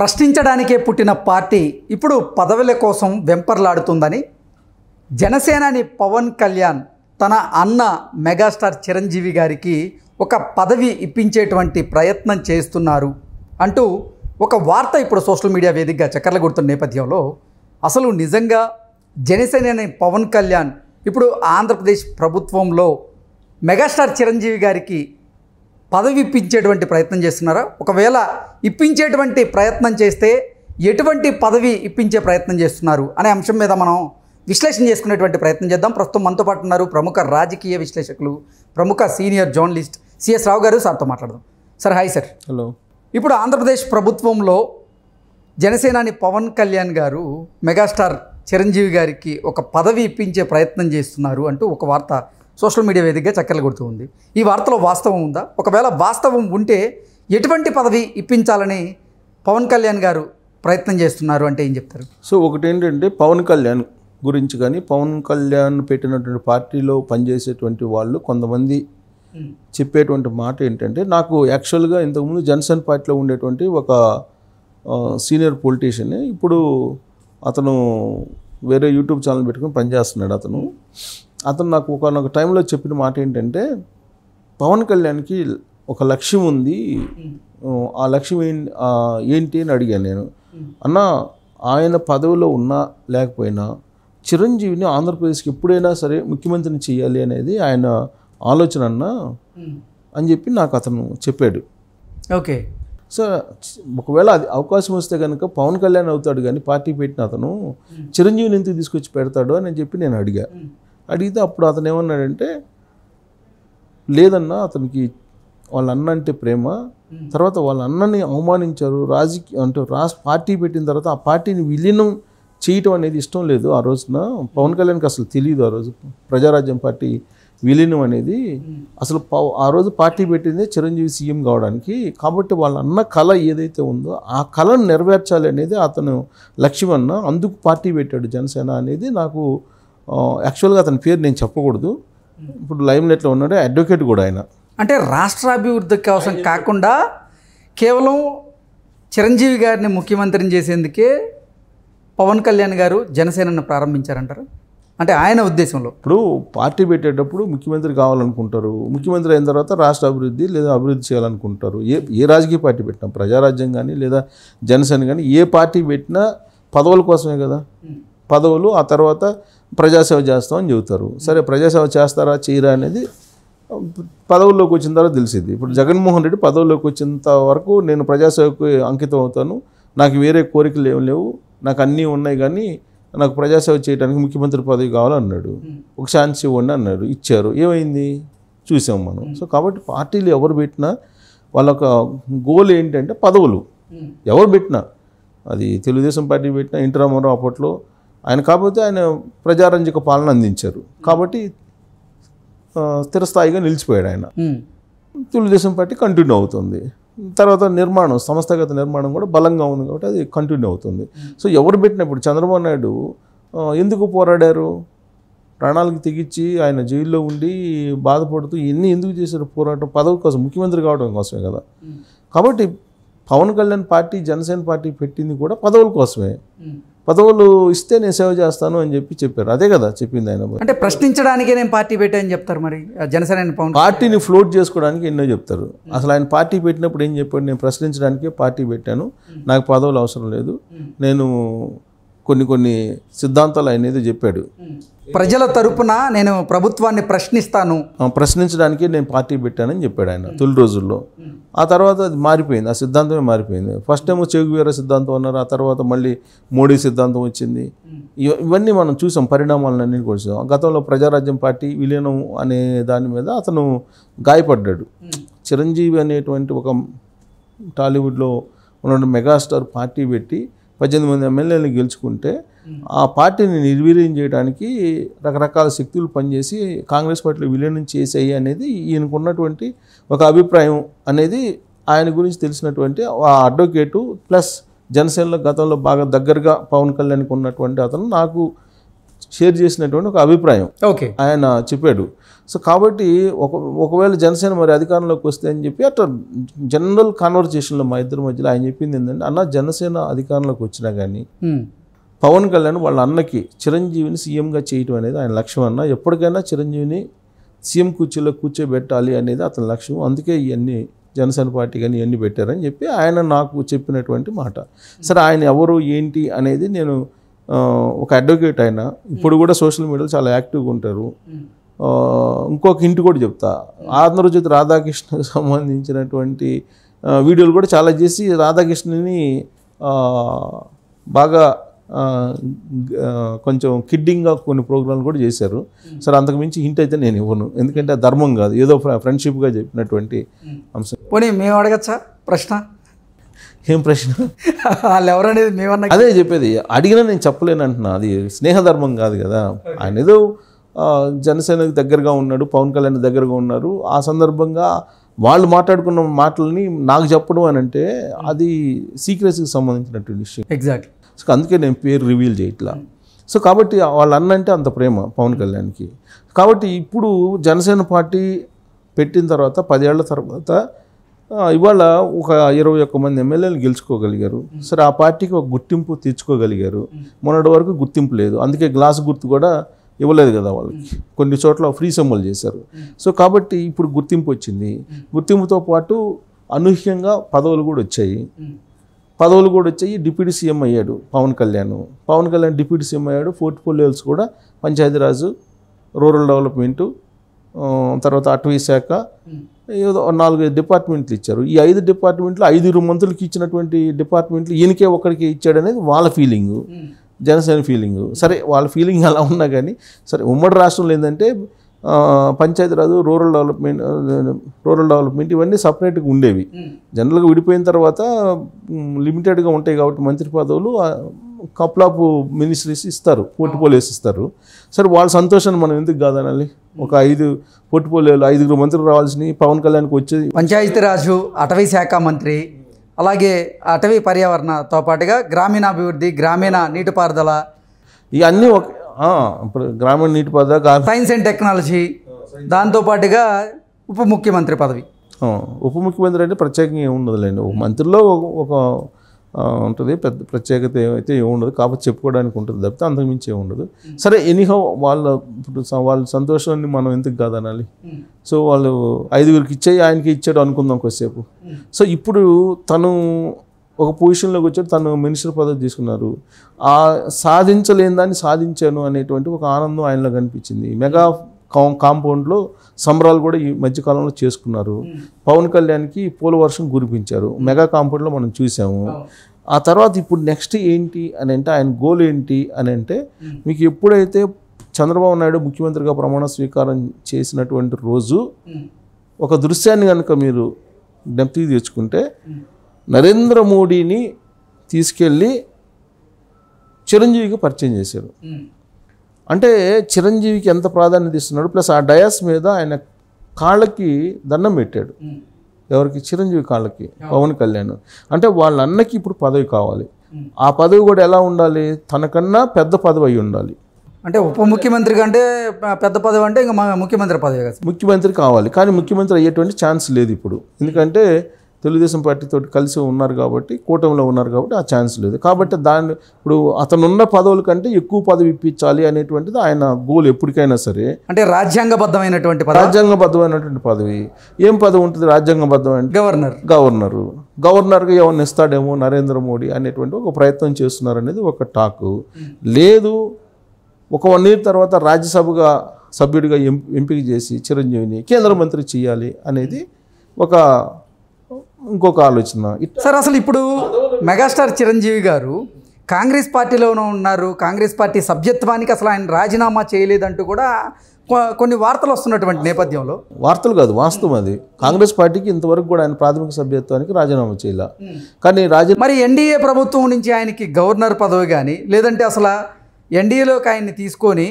ప్రశ్నించడానికే పుట్టిన పార్టీ ఇప్పుడు పదవుల కోసం వెంపర్లాడుతుందని జనసేనాని పవన్ కళ్యాణ్ తన అన్న మెగాస్టార్ చిరంజీవి గారికి ఒక పదవి ఇప్పించేటువంటి ప్రయత్నం చేస్తున్నారు అంటూ ఒక వార్త ఇప్పుడు సోషల్ మీడియా వేదికగా చక్కర్లు కొడుతున్న నేపథ్యంలో అసలు నిజంగా జనసేన అనే పవన్ కళ్యాణ్ ఇప్పుడు ఆంధ్రప్రదేశ్ ప్రభుత్వంలో మెగాస్టార్ చిరంజీవి గారికి పదవి ఇప్పించేటువంటి ప్రయత్నం చేస్తున్నారా ఒకవేళ ఇప్పించేటువంటి ప్రయత్నం చేస్తే ఎటువంటి పదవి ఇప్పించే ప్రయత్నం చేస్తున్నారు అనే అంశం మీద మనం విశ్లేషణ చేసుకునేటువంటి ప్రయత్నం చేద్దాం ప్రస్తుతం మనతో పాటు ఉన్నారు ప్రముఖ రాజకీయ విశ్లేషకులు ప్రముఖ సీనియర్ జర్నలిస్ట్ సిఎస్ రావు గారు సార్తో మాట్లాడదాం సార్ హాయ్ సార్ హలో ఇప్పుడు ఆంధ్రప్రదేశ్ ప్రభుత్వంలో జనసేనాని పవన్ కళ్యాణ్ గారు మెగాస్టార్ చిరంజీవి గారికి ఒక పదవి ఇప్పించే ప్రయత్నం చేస్తున్నారు అంటూ ఒక వార్త సోషల్ మీడియా వేదికగా చక్కెరలు కొడుతూ ఉంది ఈ వార్తలో వాస్తవం ఉందా ఒకవేళ వాస్తవం ఉంటే ఎటువంటి పదవి ఇప్పించాలని పవన్ కళ్యాణ్ గారు ప్రయత్నం చేస్తున్నారు అంటే ఏం చెప్తారు సో ఒకటి ఏంటంటే పవన్ కళ్యాణ్ గురించి కానీ పవన్ కళ్యాణ్ పెట్టినటువంటి పార్టీలో పనిచేసేటువంటి వాళ్ళు కొంతమంది చెప్పేటువంటి మాట ఏంటంటే నాకు యాక్చువల్గా ఇంతకుముందు జన్సన్ పార్టీలో ఉండేటువంటి ఒక సీనియర్ పొలిటీషియన్ ఇప్పుడు అతను వేరే యూట్యూబ్ ఛానల్ పెట్టుకుని పనిచేస్తున్నాడు అతను అతను నాకు ఒకనొక టైంలో చెప్పిన మాట ఏంటంటే పవన్ కళ్యాణ్కి ఒక లక్ష్యం ఉంది ఆ లక్ష్యం ఏంటి అని అడిగాను నేను అన్న ఆయన పదవిలో ఉన్నా లేకపోయినా చిరంజీవిని ఆంధ్రప్రదేశ్కి ఎప్పుడైనా సరే ముఖ్యమంత్రిని చేయాలి అనేది ఆయన ఆలోచన అన్న అని చెప్పి నాకు అతను చెప్పాడు ఓకే సో ఒకవేళ అది అవకాశం వస్తే కనుక పవన్ కళ్యాణ్ అవుతాడు కానీ పార్టీ పెట్టిన అతను చిరంజీవిని ఎందుకు తీసుకొచ్చి పెడతాడు అని చెప్పి నేను అడిగా అడిగితే అప్పుడు అతను ఏమన్నాడంటే లేదన్నా అతనికి వాళ్ళ అన్న అంటే ప్రేమ తర్వాత వాళ్ళ అన్నని అవమానించారు రాజకీయ అంటే రాష్ట్ర పార్టీ పెట్టిన తర్వాత ఆ పార్టీని విలీనం చేయటం అనేది ఇష్టం లేదు ఆ రోజున పవన్ కళ్యాణ్కి అసలు తెలియదు ఆ రోజు ప్రజారాజ్యం పార్టీ విలీనం అనేది అసలు ఆ రోజు పార్టీ పెట్టిందే చిరంజీవి సీఎం కావడానికి కాబట్టి వాళ్ళ అన్న కళ ఏదైతే ఉందో ఆ కళను నెరవేర్చాలి అనేది అతను లక్ష్యం అందుకు పార్టీ పెట్టాడు జనసేన అనేది నాకు యాక్చువల్గా అతని పేరు నేను చెప్పకూడదు ఇప్పుడు లైమ్ లైట్లో ఉన్నాడు అడ్వకేట్ కూడా ఆయన అంటే రాష్ట్రాభివృద్ధికి అవసరం కాకుండా కేవలం చిరంజీవి గారిని ముఖ్యమంత్రిని చేసేందుకే పవన్ కళ్యాణ్ గారు జనసేనను ప్రారంభించారంటారు అంటే ఆయన ఉద్దేశంలో ఇప్పుడు పార్టీ పెట్టేటప్పుడు ముఖ్యమంత్రి కావాలనుకుంటారు ముఖ్యమంత్రి అయిన తర్వాత రాష్ట్ర అభివృద్ధి లేదా అభివృద్ధి చేయాలనుకుంటారు ఏ ఏ రాజకీయ పార్టీ పెట్టినా ప్రజారాజ్యం కానీ లేదా జనసేన కానీ ఏ పార్టీ పెట్టినా పదవుల కోసమే కదా పదవులు ఆ తర్వాత ప్రజాసేవ చేస్తామని చెబుతారు సరే ప్రజాసేవ చేస్తారా చేయరా అనేది పదవుల్లోకి వచ్చిన తర్వాత తెలిసింది ఇప్పుడు జగన్మోహన్ రెడ్డి పదవుల్లోకి వచ్చినంత వరకు నేను ప్రజాసేవకు అంకితం అవుతాను నాకు వేరే కోరికలు ఏం లేవు నాకు అన్నీ ఉన్నాయి కానీ నాకు ప్రజాసేవ చేయడానికి ముఖ్యమంత్రి పదవి కావాలన్నాడు ఒక ఛాన్స్ ఇవ్వండి అన్నాడు ఇచ్చారు ఏమైంది చూసాం మనం సో కాబట్టి పార్టీలు ఎవరు పెట్టినా వాళ్ళొక గోల్ ఏంటంటే పదవులు ఎవరు పెట్టినా అది తెలుగుదేశం పార్టీ పెట్టినా ఇంటరామారావు అప్పట్లో ఆయన కాకపోతే ఆయన ప్రజారంజక పాలన అందించారు కాబట్టి స్థిరస్థాయిగా నిలిచిపోయాడు ఆయన తెలుగుదేశం పార్టీ కంటిన్యూ అవుతుంది తర్వాత నిర్మాణం సంస్థాగత నిర్మాణం కూడా బలంగా ఉంది కాబట్టి అది కంటిన్యూ అవుతుంది సో ఎవరు పెట్టినప్పుడు చంద్రబాబు నాయుడు ఎందుకు పోరాడారు ప్రాణాలకు తెగించి ఆయన జైల్లో ఉండి బాధపడుతూ ఎన్ని ఎందుకు చేశారు పోరాటం పదవి కోసం ముఖ్యమంత్రి కావడం కోసమే కదా కాబట్టి పవన్ కళ్యాణ్ పార్టీ జనసేన పార్టీ పెట్టింది కూడా పదవుల కోసమే పదవులు ఇస్తే నేను సేవ చేస్తాను అని చెప్పి చెప్పారు అదే కదా చెప్పింది ఆయన అంటే ప్రశ్నించడానికే నేను పార్టీ పెట్టాను చెప్తారు మరి జనసేన పార్టీని ఫ్లోట్ చేసుకోవడానికి ఎన్నో చెప్తారు అసలు ఆయన పార్టీ పెట్టినప్పుడు ఏం చెప్పాడు నేను ప్రశ్నించడానికే పార్టీ పెట్టాను నాకు పదవులు అవసరం లేదు నేను కొన్ని కొన్ని సిద్ధాంతాలు అనేది చెప్పాడు ప్రజల తరపున నేను ప్రభుత్వాన్ని ప్రశ్నిస్తాను ప్రశ్నించడానికి నేను పార్టీ పెట్టానని చెప్పాడు ఆయన తొలి రోజుల్లో ఆ తర్వాత అది మారిపోయింది ఆ సిద్ధాంతమే మారిపోయింది ఫస్ట్ టైం చెగువేరా సిద్ధాంతం అన్నారు ఆ తర్వాత మళ్ళీ మోడీ సిద్ధాంతం వచ్చింది ఇవన్నీ మనం చూసాం పరిణామాలన్నీ కూడా గతంలో ప్రజారాజ్యం పార్టీ విలీనం అనే దాని మీద అతను గాయపడ్డాడు చిరంజీవి అనేటువంటి ఒక టాలీవుడ్లో ఉన్న మెగాస్టార్ పార్టీ పెట్టి పద్దెనిమిది మంది ఎమ్మెల్యేలను గెలుచుకుంటే ఆ పార్టీని నిర్వీర్యం చేయడానికి రకరకాల శక్తులు పనిచేసి కాంగ్రెస్ పార్టీలో విలీనం చేసేయి అనేది ఈయనకున్నటువంటి ఒక అభిప్రాయం అనేది ఆయన గురించి తెలిసినటువంటి ఆ అడ్వకేటు ప్లస్ జనసేనలో గతంలో బాగా దగ్గరగా పవన్ కళ్యాణ్కి ఉన్నటువంటి అతను నాకు షేర్ చేసినటువంటి ఒక అభిప్రాయం ఓకే ఆయన చెప్పాడు సో కాబట్టి ఒక ఒకవేళ జనసేన మరి అధికారంలోకి వస్తే అని చెప్పి అట్లా జనరల్ కాన్వర్జేషన్లో మా ఇద్దరి మధ్యలో ఆయన చెప్పింది ఏంటంటే అన్న జనసేన అధికారంలోకి వచ్చినా కానీ పవన్ కళ్యాణ్ వాళ్ళ అన్నకి చిరంజీవిని సీఎంగా చేయటం అనేది ఆయన లక్ష్యం అన్న ఎప్పటికైనా చిరంజీవిని సీఎం కుర్చీలో కూర్చోబెట్టాలి అనేది అతని లక్ష్యం అందుకే ఇవన్నీ జనసేన పార్టీ కానీ ఇవన్నీ పెట్టారని చెప్పి ఆయన నాకు చెప్పినటువంటి మాట సరే ఆయన ఎవరు ఏంటి అనేది నేను ఒక అడ్వకేట్ అయినా ఇప్పుడు కూడా సోషల్ మీడియాలో చాలా యాక్టివ్గా ఉంటారు ఇంకొక ఇంటి కూడా చెప్తా ఆంధ్రజ్యోతి రాధాకృష్ణకి సంబంధించినటువంటి వీడియోలు కూడా చాలా చేసి రాధాకృష్ణని బాగా కొంచెం కిడ్డింగ్గా కొన్ని ప్రోగ్రాంలు కూడా చేశారు సరే అంతకుమించి ఇంటి అయితే నేను ఇవ్వను ఎందుకంటే ధర్మం కాదు ఏదో ఫ్రెండ్షిప్గా చెప్పినటువంటి అంశం పోనీ మేము అడగచ్చా ప్రశ్న ఏం ప్రశ్న వాళ్ళు ఎవరనేది మేమన్నా అదే చెప్పేది అడిగినా నేను చెప్పలేను అంటున్నా అది స్నేహధర్మం కాదు కదా ఆయన ఏదో జనసేనకు దగ్గరగా ఉన్నాడు పవన్ కళ్యాణ్ దగ్గరగా ఉన్నారు ఆ సందర్భంగా వాళ్ళు మాట్లాడుకున్న మాటలని నాకు చెప్పడం అని అంటే అది సీక్రెసీకి సంబంధించినటువంటి విషయం ఎగ్జాక్ట్ సో అందుకే నేను పేరు రివీల్ చేయట్లా సో కాబట్టి వాళ్ళ అన్న అంటే అంత ప్రేమ పవన్ కళ్యాణ్కి కాబట్టి ఇప్పుడు జనసేన పార్టీ పెట్టిన తర్వాత పదేళ్ల తర్వాత ఇవాళ ఒక ఇరవై ఒక్క మంది ఎమ్మెల్యేలు గెలుచుకోగలిగారు సరే ఆ పార్టీకి ఒక గుర్తింపు తెచ్చుకోగలిగారు మొన్నటి వరకు గుర్తింపు లేదు అందుకే గ్లాస్ గుర్తు కూడా ఇవ్వలేదు కదా వాళ్ళకి కొన్ని చోట్ల ఫ్రీ సమ్మలు చేశారు సో కాబట్టి ఇప్పుడు గుర్తింపు వచ్చింది గుర్తింపుతో పాటు అనూహ్యంగా పదవులు కూడా వచ్చాయి పదవులు కూడా వచ్చాయి డిప్యూటీ సీఎం అయ్యాడు పవన్ కళ్యాణ్ పవన్ కళ్యాణ్ డిప్యూటీ సీఎం అయ్యాడు పోర్ట్ఫోలియోస్ కూడా పంచాయతీరాజు రూరల్ డెవలప్మెంటు తర్వాత అటవీ శాఖ ఏదో నాలుగు డిపార్ట్మెంట్లు ఇచ్చారు ఈ ఐదు డిపార్ట్మెంట్లు ఐదుగురు మంత్రులకి ఇచ్చినటువంటి డిపార్ట్మెంట్లు ఈయనకే ఒక్కడికి ఇచ్చాడనేది వాళ్ళ ఫీలింగు hmm. జనసేన ఫీలింగు సరే వాళ్ళ ఫీలింగ్ అలా ఉన్నా కానీ సరే ఉమ్మడి రాష్ట్రంలో ఏంటంటే Panchayati Raj rural development rural development ఇవన్నీ సపరేట్గా ఉండేవి hmm. జనరల్గా విడిపోయిన తర్వాత లిమిటెడ్గా ఉంటాయి కాబట్టి మంత్రి పదవులు కప్లాపు మినిస్ట్రీస్ ఇస్తారు పోర్టుపోలియోస్ ఇస్తారు సరే వాళ్ళ సంతోషాన్ని మనం ఎందుకు కాదనాలి ఒక ఐదు పోర్టుపోలియోలు ఐదుగురు మంత్రులు రావాల్సినవి పవన్ కళ్యాణ్కి వచ్చేది పంచాయతీరాజు అటవీ శాఖ మంత్రి అలాగే అటవీ పర్యావరణతో పాటుగా గ్రామీణాభివృద్ధి గ్రామీణ నీటిపారుదల ఇవన్నీ ఒక గ్రామీణ నీటిపారుదల సైన్స్ అండ్ టెక్నాలజీ దాంతోపాటుగా ఉప ముఖ్యమంత్రి పదవి ఉప ముఖ్యమంత్రి అంటే ప్రత్యేకంగా ఏమి ఉండదులేండి మంత్రిలో ఒక ఉంటుంది పెద్ద ప్రత్యేకత ఏమైతే ఏముండదు కాబట్టి చెప్పుకోవడానికి ఉంటుంది తప్పితే అంతకుమించి ఏముండదు సరే ఎనీహౌ వాళ్ళ ఇప్పుడు వాళ్ళ సంతోషాన్ని మనం ఎందుకు కాదనాలి సో వాళ్ళు ఐదుగురికి ఇచ్చాయి ఆయనకి ఇచ్చాడు అనుకుందాం కొద్దిసేపు సో ఇప్పుడు తను ఒక పొజిషన్లోకి వచ్చాడు తను మినిస్టర్ పదవి తీసుకున్నారు ఆ సాధించలేని దాన్ని సాధించాను అనేటువంటి ఒక ఆనందం ఆయనలో కనిపించింది మెగా కాంపౌండ్లో సంబరాలు కూడా ఈ మధ్యకాలంలో చేసుకున్నారు పవన్ కళ్యాణ్కి పోల వర్షం కురిపించారు మెగా కాంపౌండ్లో మనం చూసాము ఆ తర్వాత ఇప్పుడు నెక్స్ట్ ఏంటి అని అంటే ఆయన గోల్ ఏంటి అని అంటే మీకు ఎప్పుడైతే చంద్రబాబు నాయుడు ముఖ్యమంత్రిగా ప్రమాణ స్వీకారం చేసినటువంటి రోజు ఒక దృశ్యాన్ని కనుక మీరు జ్ఞప్తికి తెచ్చుకుంటే నరేంద్ర మోడీని తీసుకెళ్ళి చిరంజీవికి పరిచయం చేశారు అంటే చిరంజీవికి ఎంత ప్రాధాన్యత ఇస్తున్నాడు ప్లస్ ఆ డయాస్ మీద ఆయన కాళ్ళకి దండం పెట్టాడు ఎవరికి చిరంజీవి కాళ్ళకి పవన్ కళ్యాణ్ అంటే వాళ్ళ అన్నకి ఇప్పుడు పదవి కావాలి ఆ పదవి కూడా ఎలా ఉండాలి తనకన్నా పెద్ద పదవి అయి ఉండాలి అంటే ఉప ముఖ్యమంత్రి కంటే పెద్ద పదవి అంటే ఇంకా ముఖ్యమంత్రి పదవి ముఖ్యమంత్రి కావాలి కానీ ముఖ్యమంత్రి అయ్యేటువంటి ఛాన్స్ లేదు ఇప్పుడు ఎందుకంటే తెలుగుదేశం పార్టీతో కలిసి ఉన్నారు కాబట్టి కూటమిలో ఉన్నారు కాబట్టి ఆ ఛాన్స్ లేదు కాబట్టి దాని ఇప్పుడు అతనున్న పదవుల కంటే ఎక్కువ పదవి ఇప్పించాలి అనేటువంటిది ఆయన గోల్ ఎప్పటికైనా సరే అంటే రాజ్యాంగబద్ధమైనటువంటి రాజ్యాంగబద్ధమైనటువంటి పదవి ఏం పదవి ఉంటుంది రాజ్యాంగబద్ధం అంటే గవర్నర్ గవర్నర్గా ఎవరిని ఇస్తాడేమో నరేంద్ర మోడీ అనేటువంటి ఒక ప్రయత్నం చేస్తున్నారు అనేది ఒక టాక్ లేదు ఒక వన్ ఇయర్ తర్వాత రాజ్యసభగా సభ్యుడిగా ఎంపిక చేసి చిరంజీవిని కేంద్ర మంత్రి చేయాలి అనేది ఒక ఇంకొక ఆలోచన సార్ అసలు ఇప్పుడు మెగాస్టార్ చిరంజీవి గారు కాంగ్రెస్ పార్టీలోనూ ఉన్నారు కాంగ్రెస్ పార్టీ సభ్యత్వానికి అసలు ఆయన రాజీనామా చేయలేదంటూ కూడా కొన్ని వార్తలు వస్తున్నటువంటి నేపథ్యంలో వార్తలు కాదు వాస్తవం అది కాంగ్రెస్ పార్టీకి ఇంతవరకు కూడా ఆయన ప్రాథమిక సభ్యత్వానికి రాజీనామా చేయాల కానీ రాజీ మరి ఎన్డీఏ ప్రభుత్వం నుంచి ఆయనకి గవర్నర్ పదవి కానీ లేదంటే అసలు ఎన్డీఏలోకి ఆయన్ని తీసుకొని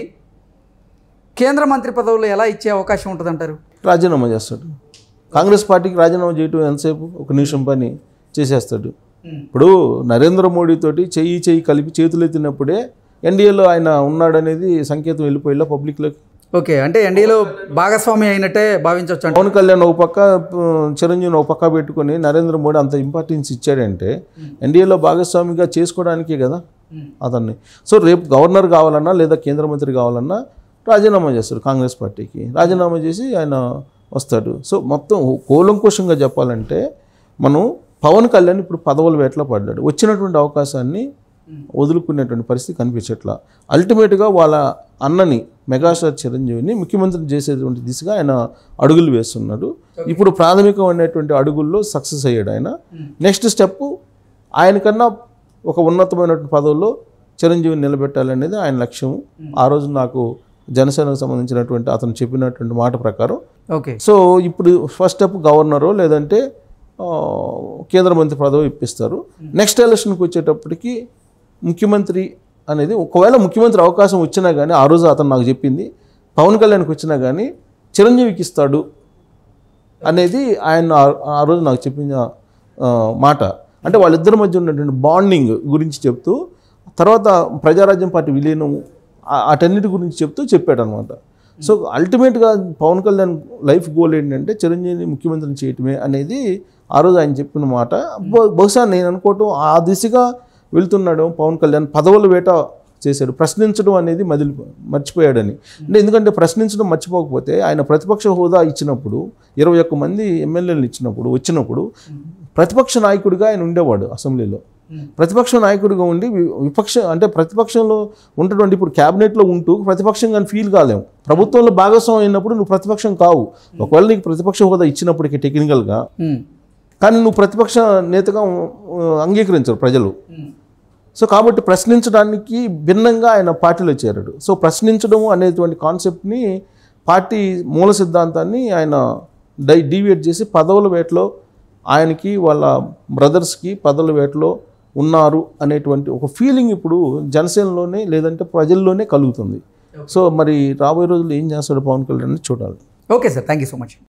కేంద్ర మంత్రి పదవులు ఎలా ఇచ్చే అవకాశం ఉంటుందంటారు రాజీనామా చేస్తాడు కాంగ్రెస్ పార్టీకి రాజీనామా చేయటం ఎంతసేపు ఒక నిమిషం పని చేసేస్తాడు ఇప్పుడు నరేంద్ర మోడీతోటి చెయ్యి చెయ్యి కలిపి చేతులు ఎత్తినప్పుడే ఎన్డీఏలో ఆయన ఉన్నాడనేది సంకేతం వెళ్ళిపోయిలా పబ్లిక్లోకి ఓకే అంటే ఎన్డీఏలో భాగస్వామి అయినట్టే భావించవచ్చు పవన్ కళ్యాణ్ ఒక పక్క చిరంజీవిని ఒక పక్క పెట్టుకుని నరేంద్ర మోడీ అంత ఇంపార్టెన్స్ ఇచ్చాడంటే ఎన్డీఏలో భాగస్వామిగా చేసుకోవడానికే కదా అతన్ని సో రేపు గవర్నర్ కావాలన్నా లేదా కేంద్ర మంత్రి కావాలన్నా రాజీనామా చేస్తారు కాంగ్రెస్ పార్టీకి రాజీనామా చేసి ఆయన వస్తాడు సో మొత్తం కూలంకుషంగా చెప్పాలంటే మనం పవన్ కళ్యాణ్ ఇప్పుడు పదవుల వేటలో పడ్డాడు వచ్చినటువంటి అవకాశాన్ని వదులుకునేటువంటి పరిస్థితి కనిపించట్లా అల్టిమేట్గా వాళ్ళ అన్నని మెగాస్టార్ చిరంజీవిని ముఖ్యమంత్రి చేసేటువంటి దిశగా ఆయన అడుగులు వేస్తున్నాడు ఇప్పుడు ప్రాథమికమైనటువంటి అడుగుల్లో సక్సెస్ అయ్యాడు ఆయన నెక్స్ట్ స్టెప్ ఆయనకన్నా ఒక ఉన్నతమైనటువంటి పదవుల్లో చిరంజీవిని నిలబెట్టాలనేది ఆయన లక్ష్యం ఆ రోజు నాకు జనసేనకు సంబంధించినటువంటి అతను చెప్పినటువంటి మాట ప్రకారం ఓకే సో ఇప్పుడు ఫస్ట్ స్టెప్ గవర్నరు లేదంటే కేంద్ర మంత్రి పదవి ఇప్పిస్తారు నెక్స్ట్ hmm. ఎలక్షన్కి వచ్చేటప్పటికి ముఖ్యమంత్రి అనేది ఒకవేళ ముఖ్యమంత్రి అవకాశం వచ్చినా కానీ ఆ రోజు అతను నాకు చెప్పింది పవన్ కళ్యాణ్కి వచ్చినా కానీ చిరంజీవికి ఇస్తాడు అనేది ఆయన ఆ రోజు నాకు చెప్పిన మాట అంటే వాళ్ళిద్దరి మధ్య ఉన్నటువంటి బాండింగ్ గురించి చెప్తూ తర్వాత ప్రజారాజ్యం పార్టీ విలీనం అటన్నిటి గురించి చెప్తూ చెప్పాడనమాట సో అల్టిమేట్గా పవన్ కళ్యాణ్ లైఫ్ గోల్ ఏంటంటే చిరంజీవిని ముఖ్యమంత్రిని చేయటమే అనేది ఆ రోజు ఆయన చెప్పిన మాట బహుశా నేను అనుకోవటం ఆ దిశగా వెళ్తున్నాడు పవన్ కళ్యాణ్ పదవుల వేట చేశాడు ప్రశ్నించడం అనేది మదిలి మర్చిపోయాడని అంటే ఎందుకంటే ప్రశ్నించడం మర్చిపోకపోతే ఆయన ప్రతిపక్ష హోదా ఇచ్చినప్పుడు ఇరవై ఒక్క మంది ఎమ్మెల్యేలు ఇచ్చినప్పుడు వచ్చినప్పుడు ప్రతిపక్ష నాయకుడిగా ఆయన ఉండేవాడు అసెంబ్లీలో ప్రతిపక్ష నాయకుడిగా ఉండి విపక్ష అంటే ప్రతిపక్షంలో ఉండటువంటి ఇప్పుడు క్యాబినెట్లో ఉంటూ ప్రతిపక్షం కానీ ఫీల్ కాలేము ప్రభుత్వంలో భాగస్వామి అయినప్పుడు నువ్వు ప్రతిపక్షం కావు ఒకవేళ నీకు ప్రతిపక్ష హోదా ఇచ్చినప్పటికీ టెక్నికల్గా కానీ నువ్వు ప్రతిపక్ష నేతగా అంగీకరించరు ప్రజలు సో కాబట్టి ప్రశ్నించడానికి భిన్నంగా ఆయన పార్టీలో చేరాడు సో ప్రశ్నించడం అనేటువంటి కాన్సెప్ట్ని పార్టీ మూల సిద్ధాంతాన్ని ఆయన డై డీవియేట్ చేసి పదవుల వేటలో ఆయనకి వాళ్ళ బ్రదర్స్కి పదవుల వేటలో ఉన్నారు అనేటువంటి ఒక ఫీలింగ్ ఇప్పుడు జనసేనలోనే లేదంటే ప్రజల్లోనే కలుగుతుంది సో మరి రాబోయే రోజుల్లో ఏం చేస్తాడు పవన్ కళ్యాణ్ చూడాలి okay sir thank you so much